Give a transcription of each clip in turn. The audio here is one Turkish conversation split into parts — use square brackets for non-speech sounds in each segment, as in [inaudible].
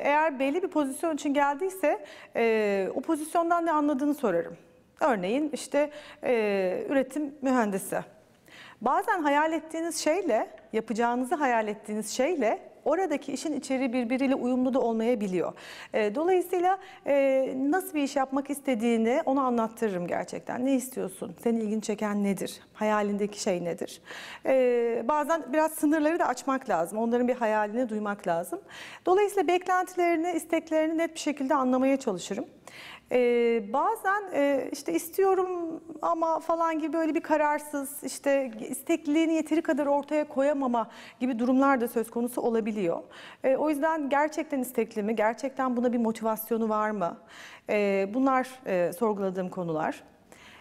eğer belli bir pozisyon için geldiyse e, o pozisyondan ne anladığını sorarım. Örneğin işte e, üretim mühendisi. Bazen hayal ettiğiniz şeyle, yapacağınızı hayal ettiğiniz şeyle oradaki işin içeriği birbiriyle uyumlu da olmayabiliyor. E, dolayısıyla e, nasıl bir iş yapmak istediğini onu anlattırırım gerçekten. Ne istiyorsun? Senin ilgini çeken nedir? Hayalindeki şey nedir? E, bazen biraz sınırları da açmak lazım. Onların bir hayalini duymak lazım. Dolayısıyla beklentilerini, isteklerini net bir şekilde anlamaya çalışırım. Ee, bazen e, işte istiyorum ama falan gibi böyle bir kararsız işte istekliliğini yeteri kadar ortaya koyamama gibi durumlar da söz konusu olabiliyor. E, o yüzden gerçekten istekli mi? Gerçekten buna bir motivasyonu var mı? E, bunlar e, sorguladığım konular.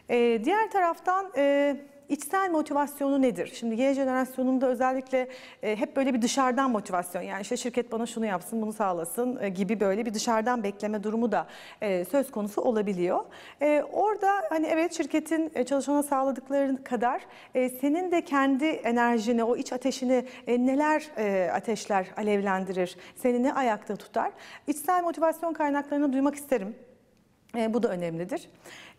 E, diğer taraftan... E, içsel motivasyonu nedir? Şimdi Y jenerasyonunda özellikle e, hep böyle bir dışarıdan motivasyon yani işte şirket bana şunu yapsın bunu sağlasın e, gibi böyle bir dışarıdan bekleme durumu da e, söz konusu olabiliyor. E, orada hani evet şirketin e, çalışana sağladıkların kadar e, senin de kendi enerjini o iç ateşini e, neler e, ateşler alevlendirir seni ne ayakta tutar? İçsel motivasyon kaynaklarını duymak isterim. E, bu da önemlidir.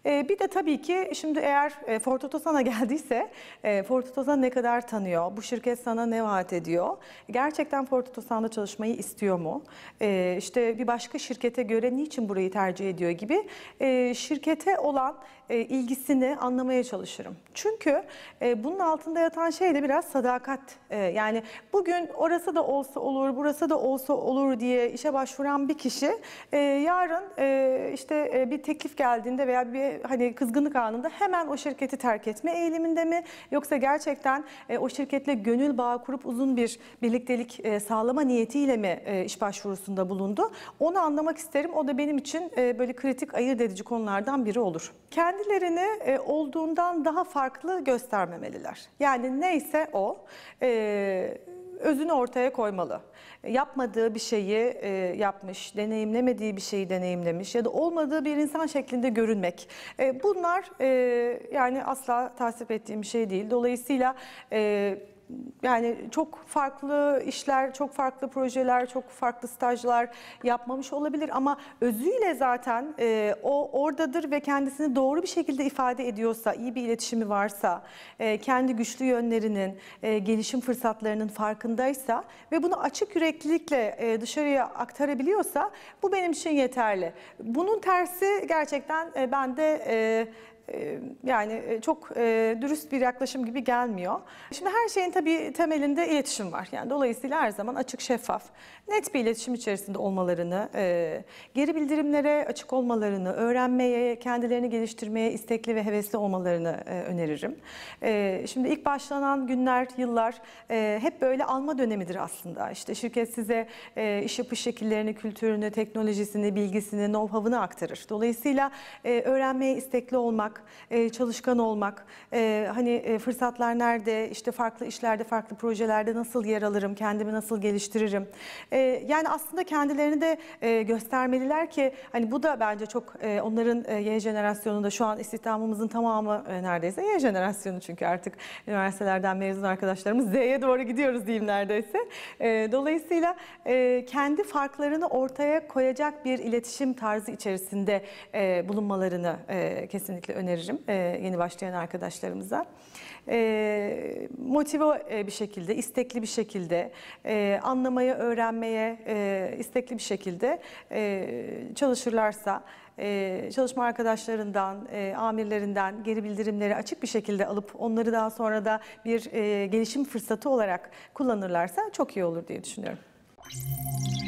E, bir de tabii ki şimdi eğer e, Ford [laughs] geldiyse e, Ford ne kadar tanıyor? Bu şirket sana ne vaat ediyor? Gerçekten Ford çalışmayı istiyor mu? E, işte bir başka şirkete göre niçin burayı tercih ediyor gibi e, şirkete olan e, ilgisini anlamaya çalışırım. Çünkü e, bunun altında yatan şey de biraz sadakat. E, yani bugün orası da olsa olur, burası da olsa olur diye işe başvuran bir kişi e, yarın e, işte... E, e, bir teklif geldiğinde veya bir hani kızgınlık anında hemen o şirketi terk etme eğiliminde mi? Yoksa gerçekten e, o şirketle gönül bağı kurup uzun bir birliktelik e, sağlama niyetiyle mi iş başvurusunda bulundu? Onu anlamak isterim. O da benim için böyle kritik ayırt edici konulardan biri olur. Kendilerini olduğundan daha farklı göstermemeliler. Yani neyse o... Ee, özünü ortaya koymalı. Yapmadığı bir şeyi e, yapmış, deneyimlemediği bir şeyi deneyimlemiş ya da olmadığı bir insan şeklinde görünmek. E, bunlar e, yani asla tasvip ettiğim bir şey değil. Dolayısıyla... E, yani çok farklı işler, çok farklı projeler, çok farklı stajlar yapmamış olabilir ama özüyle zaten e, o oradadır ve kendisini doğru bir şekilde ifade ediyorsa, iyi bir iletişimi varsa, e, kendi güçlü yönlerinin, e, gelişim fırsatlarının farkındaysa ve bunu açık yüreklilikle e, dışarıya aktarabiliyorsa bu benim için yeterli. Bunun tersi gerçekten e, ben de e, yani çok dürüst bir yaklaşım gibi gelmiyor. Şimdi her şeyin tabii temelinde iletişim var. Yani dolayısıyla her zaman açık, şeffaf, net bir iletişim içerisinde olmalarını, geri bildirimlere açık olmalarını, öğrenmeye, kendilerini geliştirmeye istekli ve hevesli olmalarını öneririm. Şimdi ilk başlanan günler, yıllar hep böyle alma dönemidir aslında. İşte şirket size iş yapış şekillerini, kültürünü, teknolojisini, bilgisini, know-how'ını aktarır. Dolayısıyla öğrenmeye istekli olmak, e, çalışkan olmak, e, hani e, fırsatlar nerede, işte farklı işlerde, farklı projelerde nasıl yer alırım, kendimi nasıl geliştiririm. yani aslında kendilerini de göstermeliler ki hani bu da bence çok onların Y jenerasyonunda şu an istihdamımızın tamamı neredeyse Y jenerasyonu çünkü artık üniversitelerden mezun arkadaşlarımız Z'ye doğru gidiyoruz diyeyim neredeyse. dolayısıyla kendi farklarını ortaya koyacak bir iletişim tarzı içerisinde bulunmalarını kesinlikle öneriyorum öneririm e, yeni başlayan arkadaşlarımıza. E, motive e, bir şekilde, istekli bir şekilde, e, anlamaya, öğrenmeye e, istekli bir şekilde e, çalışırlarsa, ee, çalışma arkadaşlarından, e, amirlerinden geri bildirimleri açık bir şekilde alıp onları daha sonra da bir e, gelişim fırsatı olarak kullanırlarsa çok iyi olur diye düşünüyorum.